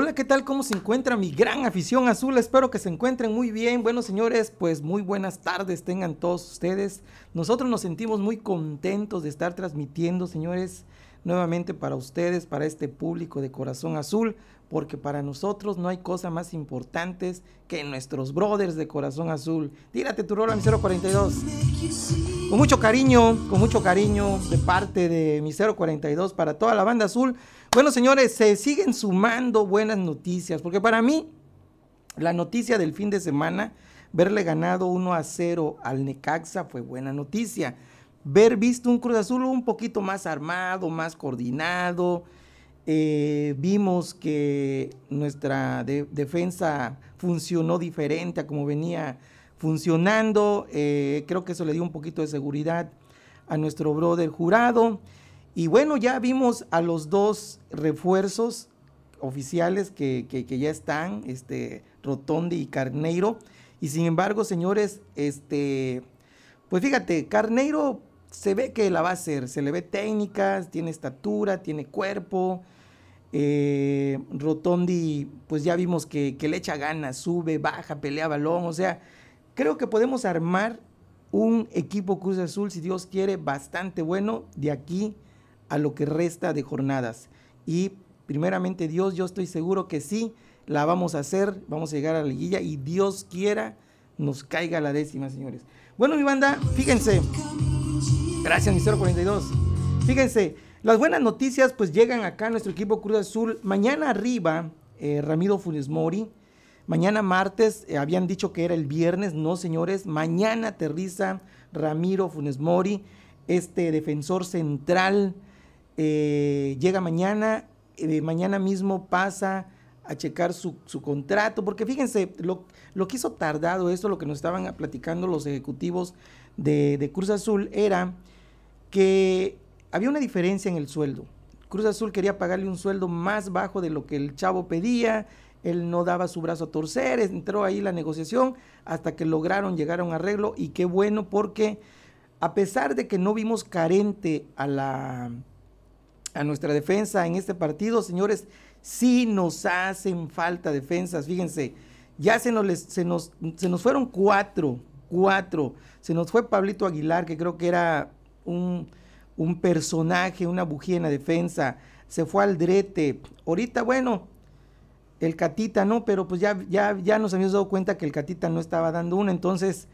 Hola, ¿qué tal? ¿Cómo se encuentra mi gran afición azul? Espero que se encuentren muy bien. Bueno, señores, pues muy buenas tardes tengan todos ustedes. Nosotros nos sentimos muy contentos de estar transmitiendo, señores, nuevamente para ustedes, para este público de corazón azul, porque para nosotros no hay cosa más importante que nuestros brothers de corazón azul. Tírate tu rola, mi 042. Con mucho cariño, con mucho cariño de parte de mi 042 para toda la banda azul. Bueno, señores, se siguen sumando buenas noticias, porque para mí la noticia del fin de semana, verle ganado 1 a 0 al Necaxa fue buena noticia. Ver visto un Cruz Azul un poquito más armado, más coordinado. Eh, vimos que nuestra defensa funcionó diferente a como venía funcionando. Eh, creo que eso le dio un poquito de seguridad a nuestro brother jurado. Y bueno, ya vimos a los dos refuerzos oficiales que, que, ya están, este, Rotondi y Carneiro. Y sin embargo, señores, este, pues fíjate, Carneiro se ve que la va a hacer, se le ve técnicas, tiene estatura, tiene cuerpo. Eh, Rotondi, pues ya vimos que, que le echa ganas, sube, baja, pelea balón, o sea, Creo que podemos armar un equipo Cruz Azul, si Dios quiere, bastante bueno de aquí a lo que resta de jornadas. Y primeramente Dios, yo estoy seguro que sí, la vamos a hacer, vamos a llegar a la liguilla y Dios quiera nos caiga la décima, señores. Bueno, mi banda, fíjense. Gracias, mi 042. Fíjense, las buenas noticias pues llegan acá a nuestro equipo Cruz Azul. Mañana arriba, eh, Ramiro Funes Mori Mañana martes, eh, habían dicho que era el viernes, no señores, mañana aterriza Ramiro Funes Mori, este defensor central, eh, llega mañana, eh, mañana mismo pasa a checar su, contrato, porque fíjense, lo, que hizo tardado esto, lo que nos estaban platicando los ejecutivos de, de Cruz Azul, era que había una diferencia en el sueldo. Cruz Azul quería pagarle un sueldo más bajo de lo que el chavo pedía él no daba su brazo a torcer, entró ahí la negociación hasta que lograron llegar a un arreglo y qué bueno porque a pesar de que no vimos carente a la a nuestra defensa en este partido, señores, sí nos hacen falta defensas, fíjense, ya se nos, se nos, se nos fueron cuatro, cuatro, se nos fue Pablito Aguilar, que creo que era un, un personaje, una bujía en la defensa, se fue Aldrete, ahorita bueno, el Catita no, pero pues ya, ya, ya nos habíamos dado cuenta que el Catita no estaba dando una, entonces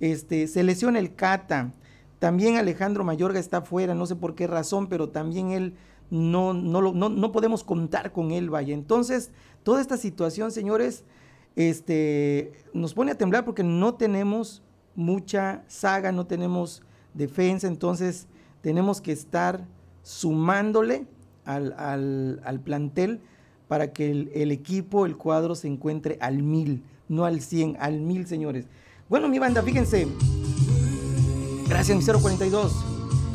este, se lesiona el Cata. También Alejandro Mayorga está fuera, no sé por qué razón, pero también él no, no, lo, no, podemos contar con él, vaya. Entonces, toda esta situación, señores, este, nos pone a temblar porque no tenemos mucha saga, no tenemos defensa, entonces tenemos que estar sumándole al, al, al plantel para que el, equipo, el cuadro se encuentre al mil, no al cien, al mil, señores. Bueno, mi banda, fíjense. Gracias, mi 042.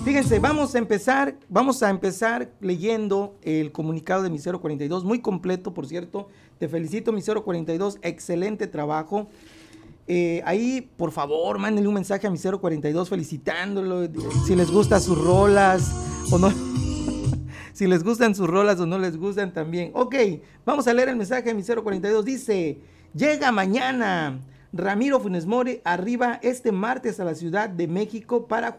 Fíjense, vamos a empezar, vamos a empezar leyendo el comunicado de mi 042, muy completo, por cierto. Te felicito, mi 042, excelente trabajo. Eh, ahí, por favor, mándenle un mensaje a mi 042 felicitándolo, si les gustan sus rolas o no si les gustan sus rolas o no les gustan también. Ok, vamos a leer el mensaje de mi 042. Dice, llega mañana Ramiro Funes arriba este martes a la Ciudad de México para,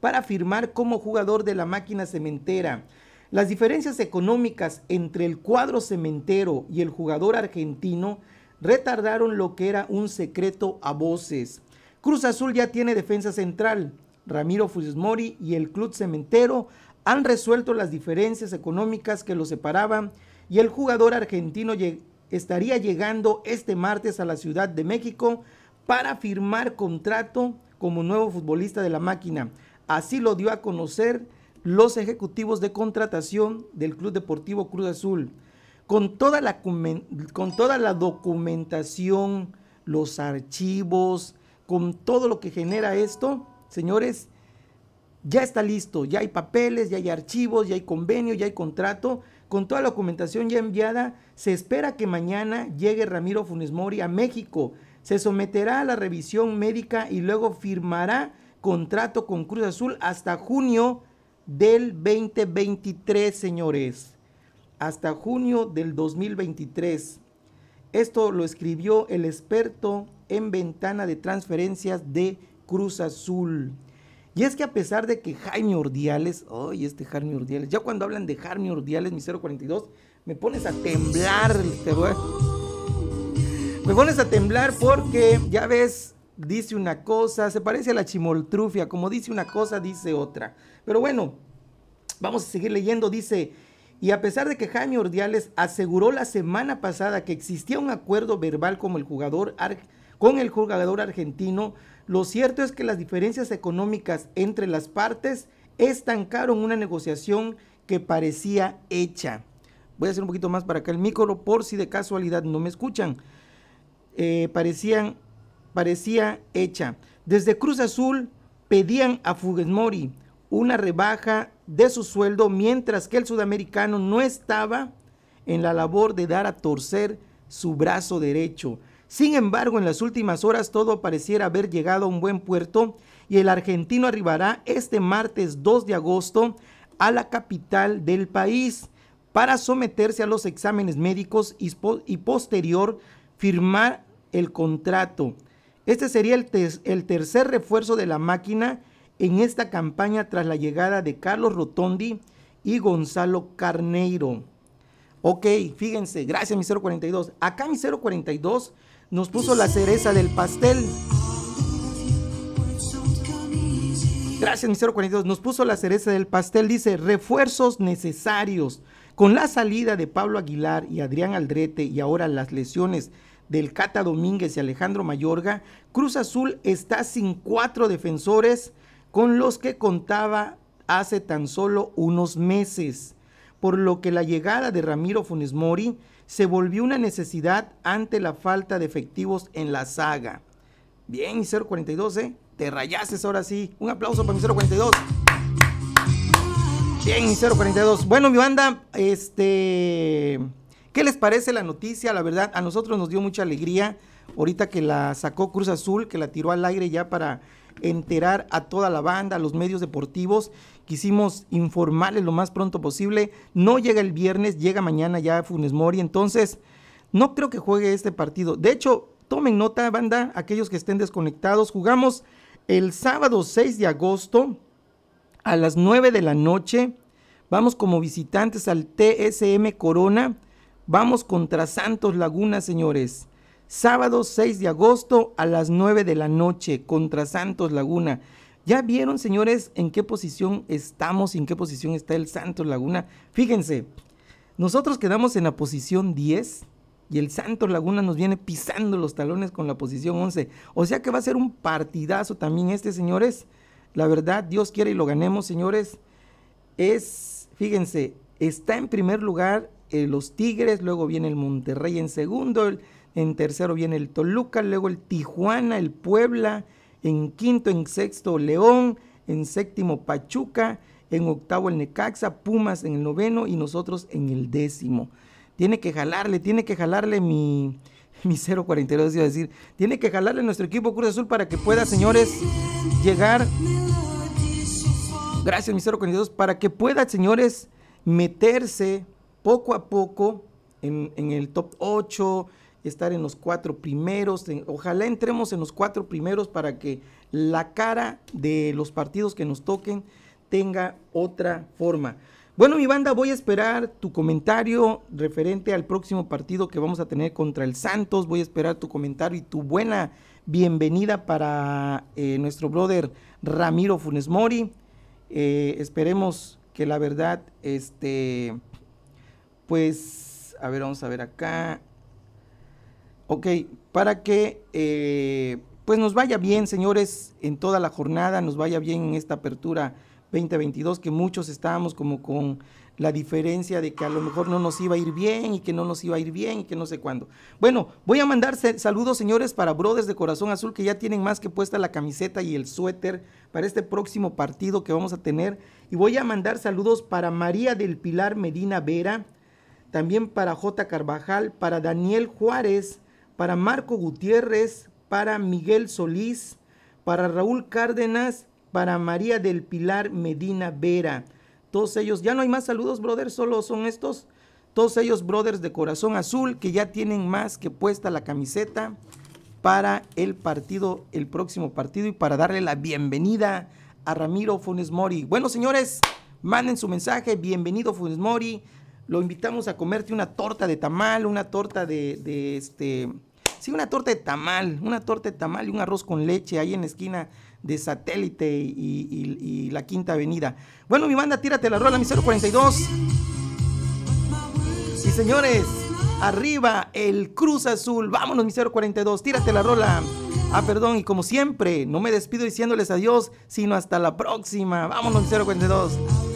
para firmar como jugador de la máquina cementera. Las diferencias económicas entre el cuadro cementero y el jugador argentino retardaron lo que era un secreto a voces. Cruz Azul ya tiene defensa central. Ramiro Funes y el club cementero han resuelto las diferencias económicas que los separaban y el jugador argentino estaría llegando este martes a la Ciudad de México para firmar contrato como nuevo futbolista de la máquina. Así lo dio a conocer los ejecutivos de contratación del Club Deportivo Cruz Azul. Con toda la, con toda la documentación, los archivos, con todo lo que genera esto, señores, ya está listo, ya hay papeles, ya hay archivos, ya hay convenio, ya hay contrato, con toda la documentación ya enviada, se espera que mañana llegue Ramiro Funes Mori a México, se someterá a la revisión médica y luego firmará contrato con Cruz Azul hasta junio del 2023, señores. Hasta junio del 2023. Esto lo escribió el experto en ventana de transferencias de Cruz Azul. Y es que a pesar de que Jaime Ordiales, ay, este Jaime Ordiales, ya cuando hablan de Jaime Ordiales, mi 042, me pones a temblar, te voy. Me pones a temblar porque, ya ves, dice una cosa, se parece a la chimoltrufia, como dice una cosa, dice otra. Pero bueno, vamos a seguir leyendo, dice, y a pesar de que Jaime Ordiales aseguró la semana pasada que existía un acuerdo verbal con el jugador, con el jugador argentino, lo cierto es que las diferencias económicas entre las partes estancaron una negociación que parecía hecha. Voy a hacer un poquito más para acá el micro por si de casualidad no me escuchan. Eh, parecían, parecía hecha. Desde Cruz Azul pedían a Fugues Mori una rebaja de su sueldo mientras que el sudamericano no estaba en la labor de dar a torcer su brazo derecho. Sin embargo, en las últimas horas todo pareciera haber llegado a un buen puerto y el argentino arribará este martes 2 de agosto a la capital del país para someterse a los exámenes médicos y, posterior firmar el contrato. Este sería el, el tercer refuerzo de la máquina en esta campaña tras la llegada de Carlos Rotondi y Gonzalo Carneiro. Ok, fíjense, gracias mi 042. Acá mi 042 nos puso la cereza del pastel. Gracias, Mister 42. Nos puso la cereza del pastel. Dice, refuerzos necesarios. Con la salida de Pablo Aguilar y Adrián Aldrete y ahora las lesiones del Cata Domínguez y Alejandro Mayorga, Cruz Azul está sin cuatro defensores con los que contaba hace tan solo unos meses por lo que la llegada de Ramiro Funes Mori se volvió una necesidad ante la falta de efectivos en la saga. Bien, 042, ¿eh? Te rayases ahora sí. Un aplauso para mi 042. Bien, 042. Bueno, mi banda, este. ¿Qué les parece la noticia? La verdad, a nosotros nos dio mucha alegría. Ahorita que la sacó Cruz Azul, que la tiró al aire ya para enterar a toda la banda, a los medios deportivos quisimos informarles lo más pronto posible. No llega el viernes, llega mañana ya Funes Mori, entonces no creo que juegue este partido. De hecho, tomen nota, banda, aquellos que estén desconectados, jugamos el sábado 6 de agosto a las 9 de la noche. Vamos como visitantes al TSM Corona. Vamos contra Santos Laguna, señores. Sábado 6 de agosto a las 9 de la noche contra Santos Laguna. Ya vieron, señores, en qué posición estamos y en qué posición está el Santos Laguna. Fíjense, nosotros quedamos en la posición 10 y el Santos Laguna nos viene pisando los talones con la posición 11. O sea que va a ser un partidazo también este, señores. La verdad, Dios quiere y lo ganemos, señores. Es, fíjense, está en primer lugar eh, los Tigres, luego viene el Monterrey en segundo, en tercero viene el Toluca, luego el Tijuana, el Puebla, en quinto, en sexto León, en séptimo Pachuca, en octavo el Necaxa, Pumas en el noveno y nosotros en el décimo. Tiene que jalarle, tiene que jalarle mi, mi 042, iba a decir. Tiene que jalarle nuestro equipo Cruz Azul para que pueda, señores, llegar. Gracias, mi 042, para que pueda, señores, meterse poco a poco en, en el top 8, estar en los cuatro primeros. Ojalá entremos en los cuatro primeros para que la cara de los partidos que nos toquen tenga otra forma. Bueno, mi banda, voy a esperar tu comentario referente al próximo partido que vamos a tener contra el Santos. Voy a esperar tu comentario y tu buena bienvenida para eh, nuestro brother Ramiro Funes Mori. Eh, esperemos que la verdad, este, pues, a ver, vamos a ver acá. Ok, para que eh, pues nos vaya bien, señores, en toda la jornada, nos vaya bien en esta apertura 2022, que muchos estábamos como con la diferencia de que a lo mejor no nos iba a ir bien y que no nos iba a ir bien y que no sé cuándo. Bueno, voy a mandar saludos, señores, para Brothers de Corazón Azul, que ya tienen más que puesta la camiseta y el suéter para este próximo partido que vamos a tener. Y voy a mandar saludos para María del Pilar Medina Vera, también para J. Carvajal, para Daniel Juárez, para Marco Gutiérrez, para Miguel Solís, para Raúl Cárdenas, para María del Pilar Medina Vera. Todos ellos, ya no hay más saludos, brother, solo son estos. Todos ellos, brothers de corazón azul, que ya tienen más que puesta la camiseta para el partido, el próximo partido y para darle la bienvenida a Ramiro Funes Mori. Bueno, señores, manden su mensaje, bienvenido Funes Mori. Lo invitamos a comerte una torta de tamal, una torta de, de este, Sí, una torta de tamal, una torta de tamal y un arroz con leche ahí en la esquina de Satélite y, la Quinta Avenida. Bueno, mi banda, tírate la rola, mi 042. Y señores, arriba el Cruz Azul. Vámonos, mi 042, tírate la rola. Ah, perdón, y como siempre, no me despido diciéndoles adiós, sino hasta la próxima. Vámonos, mi 042.